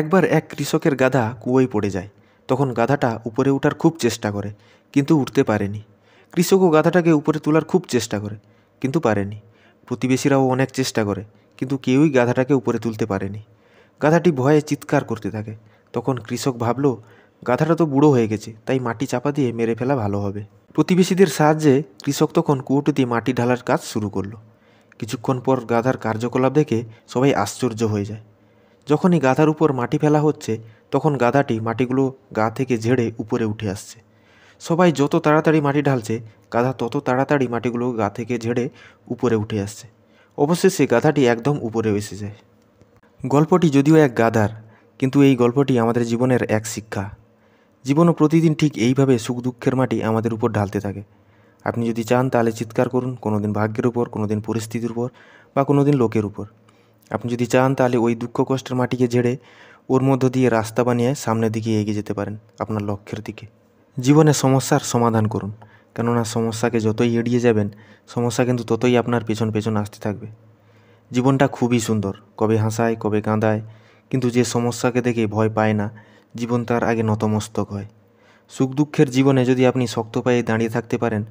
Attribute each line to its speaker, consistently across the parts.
Speaker 1: একবার এক কৃষকের গাধা কুয়োয় পড়ে যায় তখন গাধাটা উপরে উঠার খুব চেষ্টা করে কিন্তু উঠতে পারেনি কৃষকও গাধাটাকে উপরে তোলার খুব চেষ্টা করে কিন্তু পারেনি প্রতিবেশীরাও অনেক চেষ্টা করে কিন্তু কেউই গাধাটাকে উপরে তুলতে পারেনি গাধাটি ভয়ে চিৎকার করতে থাকে তখন কৃষক ভাবল গাধাটা তো বুড়ো হয়ে গেছে তাই মাটি চাপা দিয়ে মেরে ফেলা ভালো হবে প্রতিবেশীদের সাহায্যে কৃষক তখন দিয়ে মাটি ঢালার কাজ শুরু করলো কিছুক্ষণ পর গাধার কার্যকলাপ দেখে সবাই আশ্চর্য হয়ে যায় যখনই গাধার উপর মাটি ফেলা হচ্ছে তখন গাধাটি মাটিগুলো গা থেকে ঝেড়ে উপরে উঠে আসছে সবাই যত তাড়াতাড়ি মাটি ঢালছে গাধা তত তাড়াতাড়ি মাটিগুলো গা থেকে ঝেড়ে উপরে উঠে আসছে অবশেষে গাধাটি একদম উপরে এসে যায় গল্পটি যদিও এক গাধার কিন্তু এই গল্পটি আমাদের জীবনের এক শিক্ষা জীবনও প্রতিদিন ঠিক এইভাবে সুখ দুঃখের মাটি আমাদের উপর ঢালতে থাকে আপনি যদি চান তাহলে চিৎকার করুন কোনোদিন ভাগ্যের উপর কোনোদিন পরিস্থিতির উপর বা কোনোদিন লোকের উপর আপনি যদি চান তাহলে ওই দুঃখ কষ্টের মাটিকে ঝেড়ে ওর মধ্য দিয়ে রাস্তা বানিয়ে সামনের দিকে এগিয়ে যেতে পারেন আপনার লক্ষ্যের দিকে জীবনে সমস্যার সমাধান করুন কেননা সমস্যাকে যতই এড়িয়ে যাবেন সমস্যা কিন্তু ততই আপনার পেছন পেছন আসতে থাকবে জীবনটা খুবই সুন্দর কবে হাসায় কবে কাঁদায় কিন্তু যে সমস্যাকে দেখে ভয় পায় না জীবন তার আগে নতমস্তক হয় সুখ দুঃখের জীবনে যদি আপনি শক্ত পায়ে দাঁড়িয়ে থাকতে পারেন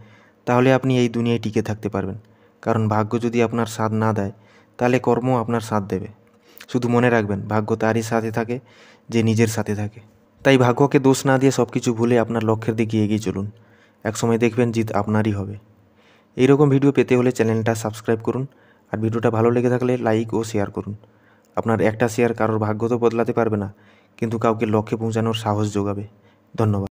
Speaker 1: তাহলে আপনি এই দুনিয়ায় টিকে থাকতে পারবেন কারণ ভাগ্য যদি আপনার স্বাদ না দেয় তাহলে কর্ম আপনার সাথ দেবে শুধু মনে রাখবেন ভাগ্য তারই সাথে থাকে যে নিজের সাথে থাকে তাই ভাগ্যকে দোষ না দিয়ে সব কিছু ভুলে আপনার লক্ষ্যের দিকে এগিয়ে চলুন একসময় দেখবেন জিত আপনারই হবে এইরকম ভিডিও পেতে হলে চ্যানেলটা সাবস্ক্রাইব করুন আর ভিডিওটা ভালো লেগে থাকলে লাইক ও শেয়ার করুন আপনার একটা শেয়ার কারোর ভাগ্য তো বদলাতে পারবে না কিন্তু কাউকে লক্ষ্যে পৌঁছানোর সাহস যোগাবে ধন্যবাদ